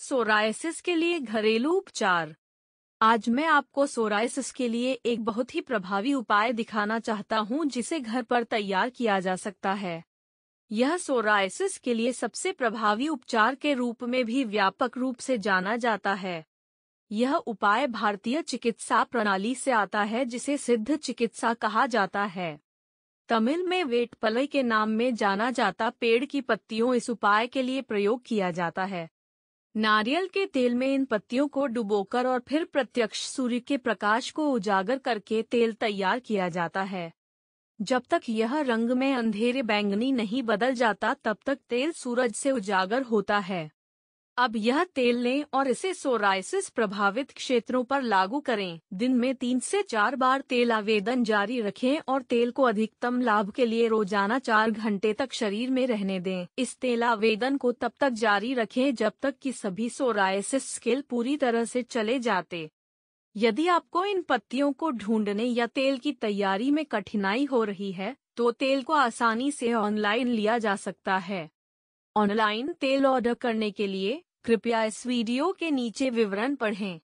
psoriasis के लिए घरेलू उपचार आज मैं आपको सोरायसिस के लिए एक बहुत ही प्रभावी उपाय दिखाना चाहता हूं जिसे घर पर तैयार किया जा सकता है यह सोरायसिस के लिए सबसे प्रभावी उपचार के रूप में भी व्यापक रूप से जाना जाता है यह उपाय भारतीय चिकित्सा प्रणाली से आता है जिसे सिद्ध चिकित्सा कहा जाता है तमिल में पलई के नाम में जाना जाता पेड़ की पत्तियों इस उपाय के लिए प्रयोग किया जाता है नारियल के तेल में इन पत्तियों को डुबोकर और फिर प्रत्यक्ष सूर्य के प्रकाश को उजागर करके तेल तैयार किया जाता है जब तक यह रंग में अंधेरे बैंगनी नहीं बदल जाता तब तक तेल सूरज से उजागर होता है अब यह तेल लें और इसे सोराइसिस प्रभावित क्षेत्रों पर लागू करें दिन में तीन से चार बार तेल आवेदन जारी रखें और तेल को अधिकतम लाभ के लिए रोजाना चार घंटे तक शरीर में रहने दें इस तेल आवेदन को तब तक जारी रखें जब तक कि सभी सोराइसिस स्केल पूरी तरह से चले जाते यदि आपको इन पत्तियों को ढूंढने या तेल की तैयारी में कठिनाई हो रही है तो तेल को आसानी से ऑनलाइन लिया जा सकता है ऑनलाइन तेल ऑर्डर करने के लिए कृपया इस वीडियो के नीचे विवरण पढ़ें